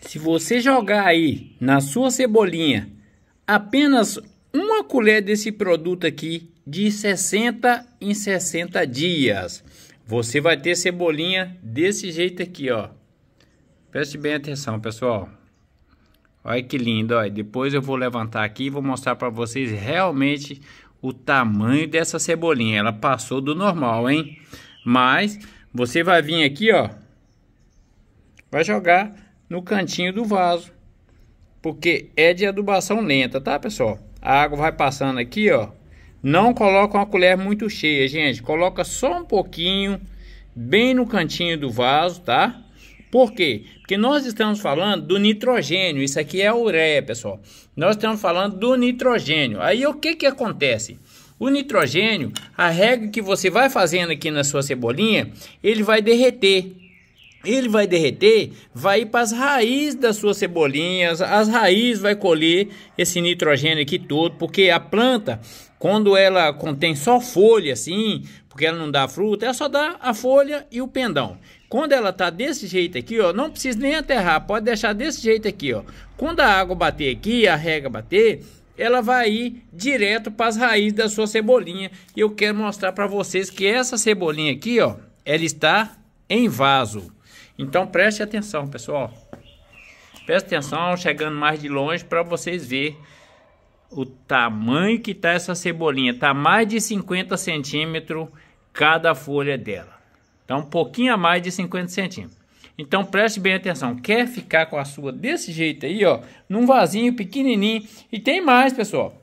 Se você jogar aí na sua cebolinha apenas uma colher desse produto aqui de 60 em 60 dias, você vai ter cebolinha desse jeito aqui, ó. Preste bem atenção, pessoal. Olha que lindo, olha. Depois eu vou levantar aqui e vou mostrar para vocês realmente o tamanho dessa cebolinha. Ela passou do normal, hein? Mas você vai vir aqui, ó. Vai jogar no cantinho do vaso, porque é de adubação lenta, tá, pessoal? A água vai passando aqui, ó. Não coloca uma colher muito cheia, gente. Coloca só um pouquinho, bem no cantinho do vaso, tá? Por quê? Porque nós estamos falando do nitrogênio. Isso aqui é a ureia, pessoal. Nós estamos falando do nitrogênio. Aí o que que acontece? O nitrogênio, a regra que você vai fazendo aqui na sua cebolinha, ele vai derreter ele vai derreter, vai ir para as raízes das suas cebolinhas, as raízes vai colher esse nitrogênio aqui todo, porque a planta, quando ela contém só folha assim, porque ela não dá fruta, ela só dá a folha e o pendão. Quando ela está desse jeito aqui, ó, não precisa nem aterrar, pode deixar desse jeito aqui, ó. Quando a água bater aqui, a rega bater, ela vai ir direto para as raízes da sua cebolinha. E eu quero mostrar para vocês que essa cebolinha aqui, ó, ela está em vaso. Então preste atenção, pessoal. Preste atenção, chegando mais de longe para vocês verem o tamanho que tá essa cebolinha. Tá mais de 50 centímetros cada folha dela. Tá um pouquinho a mais de 50 centímetros. Então preste bem atenção. Quer ficar com a sua desse jeito aí, ó, num vasinho pequenininho. E tem mais, pessoal.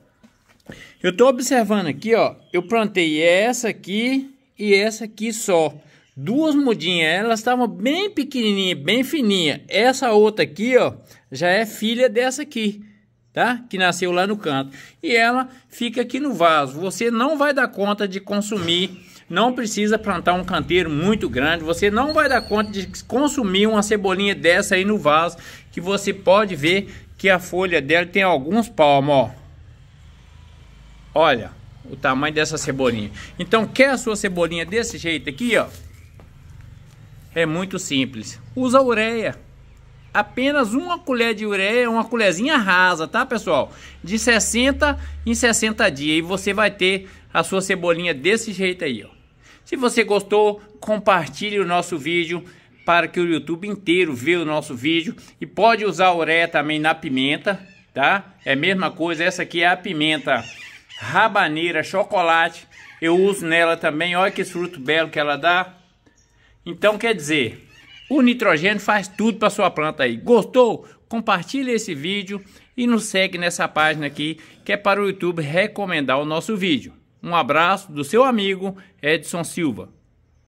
Eu tô observando aqui, ó, eu plantei essa aqui e essa aqui só duas mudinhas, elas estavam bem pequenininha, bem fininha. Essa outra aqui, ó, já é filha dessa aqui, tá? Que nasceu lá no canto. E ela fica aqui no vaso. Você não vai dar conta de consumir, não precisa plantar um canteiro muito grande, você não vai dar conta de consumir uma cebolinha dessa aí no vaso, que você pode ver que a folha dela tem alguns palmos, ó. Olha o tamanho dessa cebolinha. Então, quer a sua cebolinha desse jeito aqui, ó? É muito simples. Usa ureia. Apenas uma colher de ureia, uma colherzinha rasa, tá pessoal? De 60 em 60 dias e você vai ter a sua cebolinha desse jeito aí, ó. Se você gostou, compartilhe o nosso vídeo para que o YouTube inteiro veja o nosso vídeo. E pode usar a ureia também na pimenta, tá? É a mesma coisa, essa aqui é a pimenta rabaneira chocolate. Eu uso nela também, olha que fruto belo que ela dá. Então quer dizer, o nitrogênio faz tudo para sua planta aí. Gostou? Compartilhe esse vídeo e nos segue nessa página aqui que é para o YouTube recomendar o nosso vídeo. Um abraço do seu amigo Edson Silva.